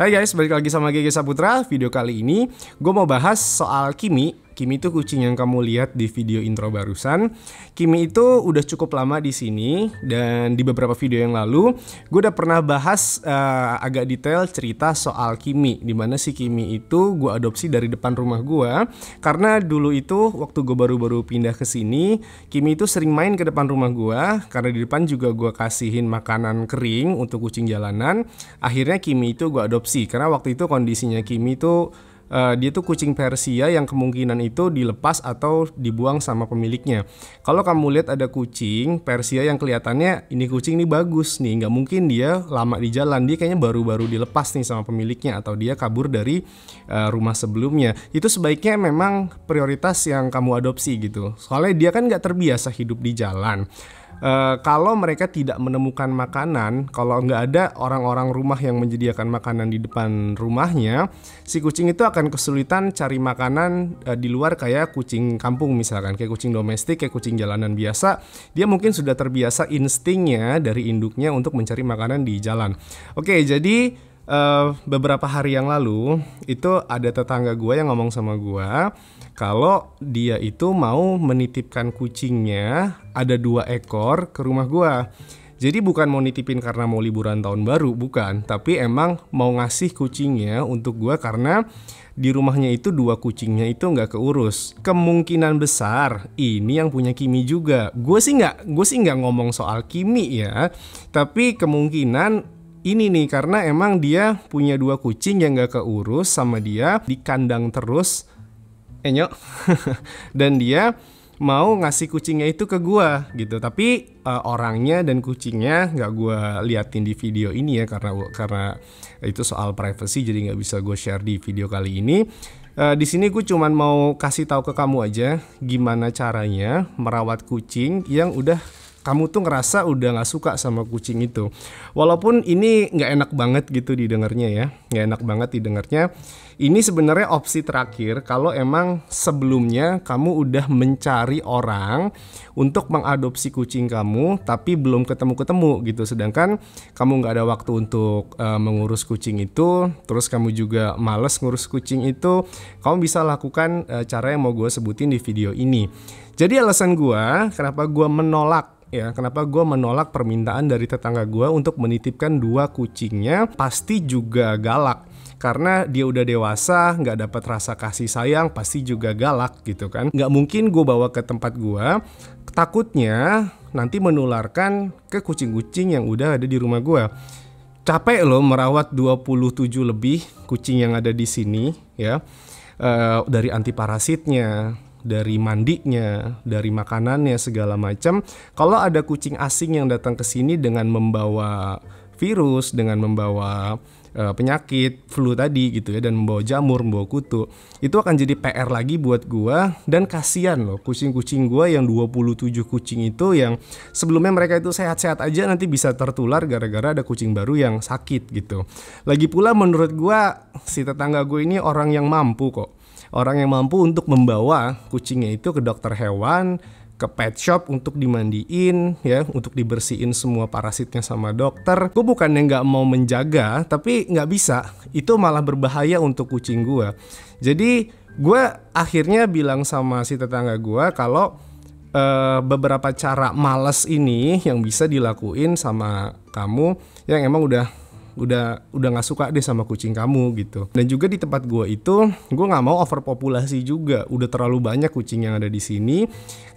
Hai guys, balik lagi sama Gigi Saputra. Video kali ini gue mau bahas soal Kimi Kimi itu kucing yang kamu lihat di video intro barusan. Kimi itu udah cukup lama di sini dan di beberapa video yang lalu gue udah pernah bahas uh, agak detail cerita soal Kimi. Dimana si Kimi itu gue adopsi dari depan rumah gue karena dulu itu waktu gue baru-baru pindah ke sini, Kimi itu sering main ke depan rumah gue karena di depan juga gue kasihin makanan kering untuk kucing jalanan. Akhirnya Kimi itu gue adopsi karena waktu itu kondisinya Kimi itu uh, dia tuh kucing Persia yang kemungkinan itu dilepas atau dibuang sama pemiliknya. Kalau kamu lihat ada kucing Persia yang kelihatannya ini kucing ini bagus nih, nggak mungkin dia lama di jalan, dia kayaknya baru-baru dilepas nih sama pemiliknya atau dia kabur dari uh, rumah sebelumnya. Itu sebaiknya memang prioritas yang kamu adopsi gitu. Soalnya dia kan nggak terbiasa hidup di jalan. Uh, kalau mereka tidak menemukan makanan, kalau nggak ada orang-orang rumah yang menyediakan makanan di depan rumahnya, si kucing itu akan kesulitan cari makanan uh, di luar kayak kucing kampung misalkan, kayak kucing domestik, kayak kucing jalanan biasa. Dia mungkin sudah terbiasa instingnya dari induknya untuk mencari makanan di jalan. Oke, okay, jadi uh, beberapa hari yang lalu itu ada tetangga gue yang ngomong sama gue kalau dia itu mau menitipkan kucingnya ada dua ekor ke rumah gue. Jadi bukan mau nitipin karena mau liburan tahun baru, bukan. Tapi emang mau ngasih kucingnya untuk gue karena di rumahnya itu dua kucingnya itu nggak keurus. Kemungkinan besar ini yang punya Kimi juga. Gue sih nggak, gue sih nggak ngomong soal Kimi ya. Tapi kemungkinan ini nih karena emang dia punya dua kucing yang gak keurus sama dia di kandang terus enyok dan dia mau ngasih kucingnya itu ke gua gitu tapi uh, orangnya dan kucingnya nggak gua liatin di video ini ya karena karena itu soal privacy jadi nggak bisa gue share di video kali ini uh, di sini gue cuman mau kasih tahu ke kamu aja gimana caranya merawat kucing yang udah kamu tuh ngerasa udah gak suka sama kucing itu walaupun ini gak enak banget gitu didengarnya ya gak enak banget didengarnya ini sebenarnya opsi terakhir kalau emang sebelumnya kamu udah mencari orang untuk mengadopsi kucing kamu tapi belum ketemu ketemu gitu sedangkan kamu gak ada waktu untuk uh, mengurus kucing itu terus kamu juga males ngurus kucing itu kamu bisa lakukan uh, cara yang mau gue sebutin di video ini jadi alasan gue kenapa gue menolak ya kenapa gue menolak permintaan dari tetangga gue untuk menitipkan dua kucingnya pasti juga galak karena dia udah dewasa nggak dapat rasa kasih sayang pasti juga galak gitu kan nggak mungkin gue bawa ke tempat gue takutnya nanti menularkan ke kucing-kucing yang udah ada di rumah gue capek loh merawat 27 lebih kucing yang ada di sini ya e, dari parasitnya dari mandinya, dari makanannya segala macam. Kalau ada kucing asing yang datang ke sini dengan membawa virus, dengan membawa uh, penyakit flu tadi gitu ya dan membawa jamur, membawa kutu, itu akan jadi PR lagi buat gua dan kasihan loh kucing-kucing gua yang 27 kucing itu yang sebelumnya mereka itu sehat-sehat aja nanti bisa tertular gara-gara ada kucing baru yang sakit gitu. Lagi pula menurut gua si tetangga gua ini orang yang mampu kok orang yang mampu untuk membawa kucingnya itu ke dokter hewan ke pet shop untuk dimandiin ya untuk dibersihin semua parasitnya sama dokter gue bukan yang nggak mau menjaga tapi nggak bisa itu malah berbahaya untuk kucing gue jadi gue akhirnya bilang sama si tetangga gue kalau uh, beberapa cara males ini yang bisa dilakuin sama kamu yang emang udah udah udah nggak suka deh sama kucing kamu gitu dan juga di tempat gue itu gue nggak mau overpopulasi juga udah terlalu banyak kucing yang ada di sini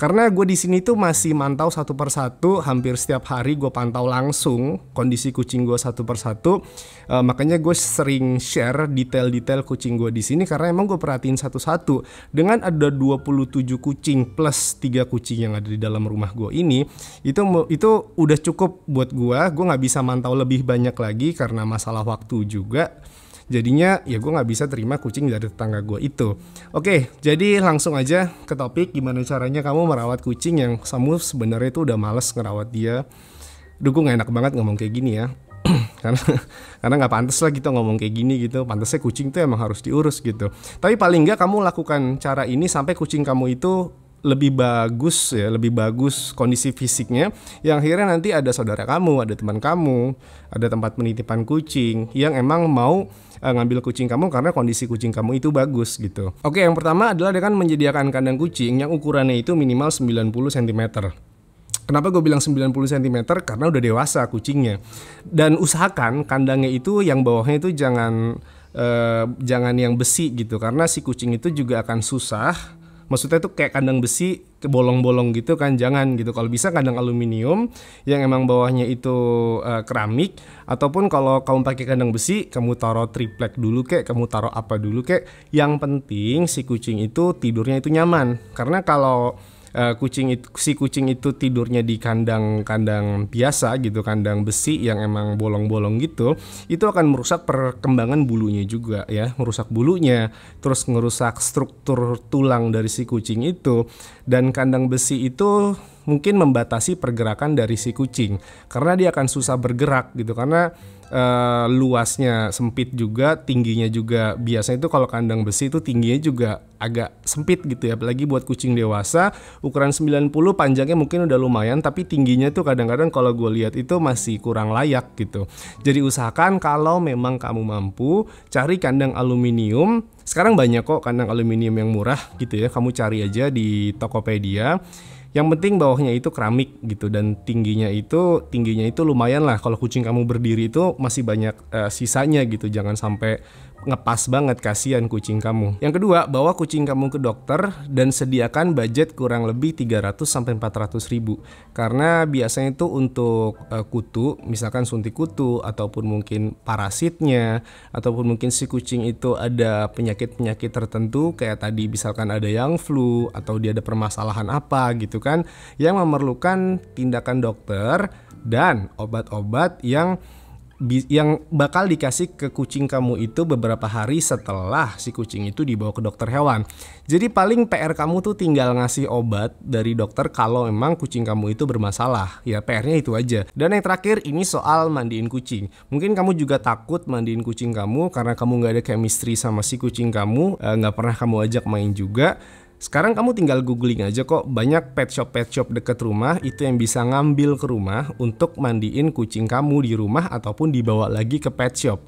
karena gue di sini tuh masih mantau satu persatu hampir setiap hari gue pantau langsung kondisi kucing gue satu persatu e, eh, makanya gue sering share detail-detail kucing gue di sini karena emang gue perhatiin satu-satu dengan ada 27 kucing plus tiga kucing yang ada di dalam rumah gue ini itu itu udah cukup buat gue gue nggak bisa mantau lebih banyak lagi karena karena masalah waktu juga jadinya ya gue nggak bisa terima kucing dari tetangga gue itu oke jadi langsung aja ke topik gimana caranya kamu merawat kucing yang kamu sebenarnya itu udah males ngerawat dia Duh gue gak enak banget ngomong kayak gini ya karena karena nggak pantas lah gitu ngomong kayak gini gitu pantasnya kucing tuh emang harus diurus gitu tapi paling nggak kamu lakukan cara ini sampai kucing kamu itu lebih bagus ya, lebih bagus kondisi fisiknya yang akhirnya nanti ada saudara kamu, ada teman kamu, ada tempat penitipan kucing yang emang mau uh, ngambil kucing kamu karena kondisi kucing kamu itu bagus gitu. Oke, yang pertama adalah dengan menyediakan kandang kucing yang ukurannya itu minimal 90 cm. Kenapa gue bilang 90 cm? Karena udah dewasa kucingnya. Dan usahakan kandangnya itu yang bawahnya itu jangan eh, jangan yang besi gitu karena si kucing itu juga akan susah maksudnya tuh kayak kandang besi ke bolong-bolong gitu kan jangan gitu kalau bisa kandang aluminium yang emang bawahnya itu uh, keramik ataupun kalau kamu pakai kandang besi kamu taruh triplek dulu kek kamu taruh apa dulu kek yang penting si kucing itu tidurnya itu nyaman karena kalau uh, kucing itu si kucing itu tidurnya di kandang-kandang biasa gitu, kandang besi yang emang bolong-bolong gitu, itu akan merusak perkembangan bulunya juga ya, merusak bulunya, terus merusak struktur tulang dari si kucing itu dan kandang besi itu mungkin membatasi pergerakan dari si kucing karena dia akan susah bergerak gitu karena e, luasnya sempit juga tingginya juga biasanya itu kalau kandang besi itu tingginya juga agak sempit gitu ya apalagi buat kucing dewasa ukuran 90 panjangnya mungkin udah lumayan tapi tingginya tuh kadang-kadang kalau gue lihat itu masih kurang layak gitu jadi usahakan kalau memang kamu mampu cari kandang aluminium sekarang banyak kok kandang aluminium yang murah gitu ya. Kamu cari aja di Tokopedia. Yang penting bawahnya itu keramik gitu dan tingginya itu tingginya itu lumayan lah kalau kucing kamu berdiri itu masih banyak uh, sisanya gitu. Jangan sampai ngepas banget kasihan kucing kamu. Yang kedua, bawa kucing kamu ke dokter dan sediakan budget kurang lebih 300 sampai 400 ribu. Karena biasanya itu untuk eh, kutu, misalkan suntik kutu ataupun mungkin parasitnya ataupun mungkin si kucing itu ada penyakit-penyakit tertentu kayak tadi misalkan ada yang flu atau dia ada permasalahan apa gitu kan yang memerlukan tindakan dokter dan obat-obat yang yang bakal dikasih ke kucing kamu itu beberapa hari setelah si kucing itu dibawa ke dokter hewan. Jadi paling PR kamu tuh tinggal ngasih obat dari dokter kalau memang kucing kamu itu bermasalah. Ya PR-nya itu aja. Dan yang terakhir ini soal mandiin kucing. Mungkin kamu juga takut mandiin kucing kamu karena kamu nggak ada chemistry sama si kucing kamu, eh, nggak pernah kamu ajak main juga. Sekarang kamu tinggal googling aja kok banyak pet shop pet shop deket rumah itu yang bisa ngambil ke rumah untuk mandiin kucing kamu di rumah ataupun dibawa lagi ke pet shop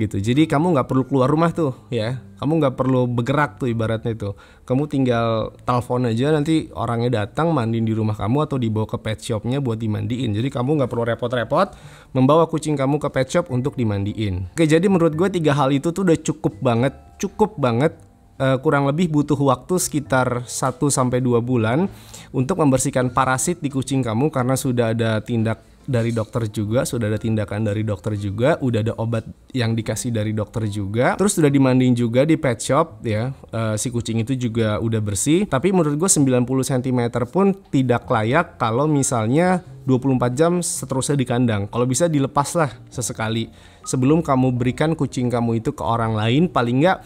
gitu. Jadi kamu nggak perlu keluar rumah tuh ya, kamu nggak perlu bergerak tuh ibaratnya itu. Kamu tinggal telepon aja nanti orangnya datang mandiin di rumah kamu atau dibawa ke pet shopnya buat dimandiin. Jadi kamu nggak perlu repot-repot membawa kucing kamu ke pet shop untuk dimandiin. Oke jadi menurut gue tiga hal itu tuh udah cukup banget, cukup banget uh, kurang lebih butuh waktu sekitar 1 2 bulan untuk membersihkan parasit di kucing kamu karena sudah ada tindak dari dokter juga, sudah ada tindakan dari dokter juga, udah ada obat yang dikasih dari dokter juga, terus sudah dimandiin juga di pet shop ya. Uh, si kucing itu juga udah bersih, tapi menurut gue 90 cm pun tidak layak kalau misalnya 24 jam seterusnya di kandang. Kalau bisa dilepas lah sesekali sebelum kamu berikan kucing kamu itu ke orang lain paling nggak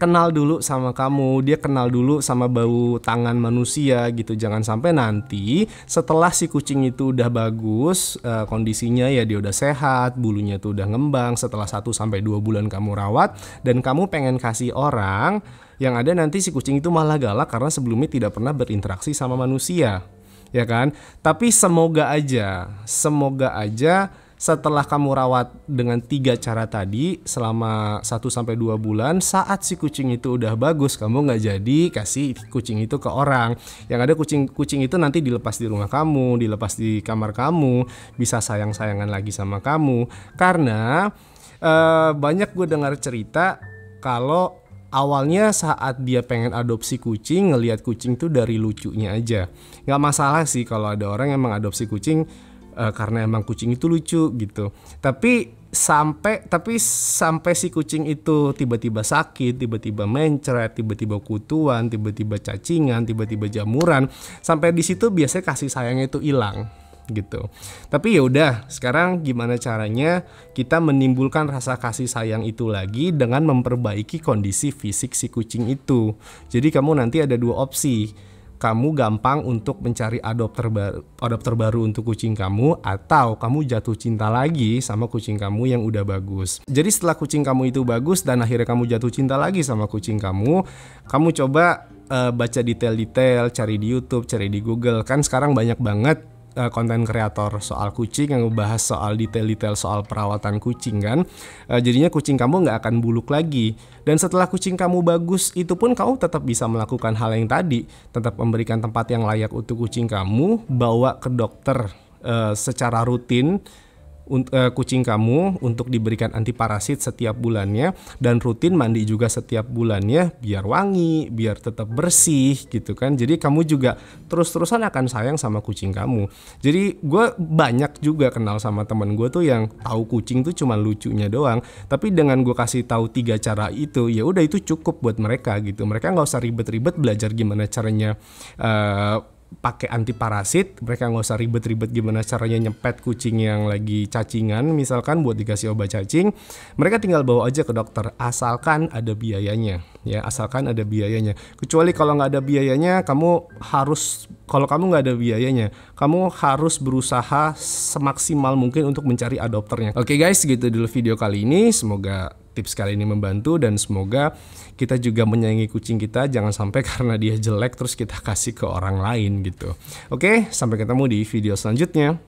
kenal dulu sama kamu, dia kenal dulu sama bau tangan manusia gitu. Jangan sampai nanti setelah si kucing itu udah bagus eh, kondisinya ya dia udah sehat, bulunya tuh udah ngembang setelah 1 sampai 2 bulan kamu rawat dan kamu pengen kasih orang yang ada nanti si kucing itu malah galak karena sebelumnya tidak pernah berinteraksi sama manusia. Ya kan? Tapi semoga aja, semoga aja setelah kamu rawat dengan tiga cara tadi selama 1 sampai dua bulan saat si kucing itu udah bagus kamu nggak jadi kasih kucing itu ke orang yang ada kucing kucing itu nanti dilepas di rumah kamu dilepas di kamar kamu bisa sayang-sayangan lagi sama kamu karena eh, banyak gue dengar cerita kalau awalnya saat dia pengen adopsi kucing ngelihat kucing tuh dari lucunya aja nggak masalah sih kalau ada orang yang mengadopsi kucing uh, karena emang kucing itu lucu gitu tapi sampai tapi sampai si kucing itu tiba-tiba sakit, tiba-tiba mencret, tiba-tiba kutuan, tiba-tiba cacingan, tiba-tiba jamuran, sampai di situ biasanya kasih sayangnya itu hilang gitu. Tapi ya udah, sekarang gimana caranya kita menimbulkan rasa kasih sayang itu lagi dengan memperbaiki kondisi fisik si kucing itu. Jadi kamu nanti ada dua opsi kamu gampang untuk mencari adopter baru, adopter baru untuk kucing kamu atau kamu jatuh cinta lagi sama kucing kamu yang udah bagus. Jadi setelah kucing kamu itu bagus dan akhirnya kamu jatuh cinta lagi sama kucing kamu, kamu coba uh, baca detail-detail, cari di YouTube, cari di Google. Kan sekarang banyak banget Eh, konten kreator soal kucing yang membahas soal detail-detail soal perawatan kucing kan uh, jadinya kucing kamu nggak akan buluk lagi dan setelah kucing kamu bagus itu pun kamu tetap bisa melakukan hal yang tadi tetap memberikan tempat yang layak untuk kucing kamu bawa ke dokter uh, secara rutin uh, kucing kamu untuk diberikan anti parasit setiap bulannya dan rutin mandi juga setiap bulannya biar wangi, biar tetap bersih gitu kan. Jadi kamu juga terus-terusan akan sayang sama kucing kamu. Jadi gue banyak juga kenal sama temen gue tuh yang tahu kucing tuh cuma lucunya doang. Tapi dengan gue kasih tahu tiga cara itu, ya udah itu cukup buat mereka gitu. Mereka nggak usah ribet-ribet belajar gimana caranya. Uh, pakai anti parasit mereka nggak usah ribet-ribet gimana caranya nyepet kucing yang lagi cacingan misalkan buat dikasih obat cacing mereka tinggal bawa aja ke dokter asalkan ada biayanya ya asalkan ada biayanya kecuali kalau nggak ada biayanya kamu harus kalau kamu nggak ada biayanya kamu harus berusaha semaksimal mungkin untuk mencari adopternya oke guys gitu dulu video kali ini semoga tips kali ini membantu dan semoga kita juga menyayangi kucing kita jangan sampai karena dia jelek terus kita kasih ke orang lain gitu. Oke, sampai ketemu di video selanjutnya.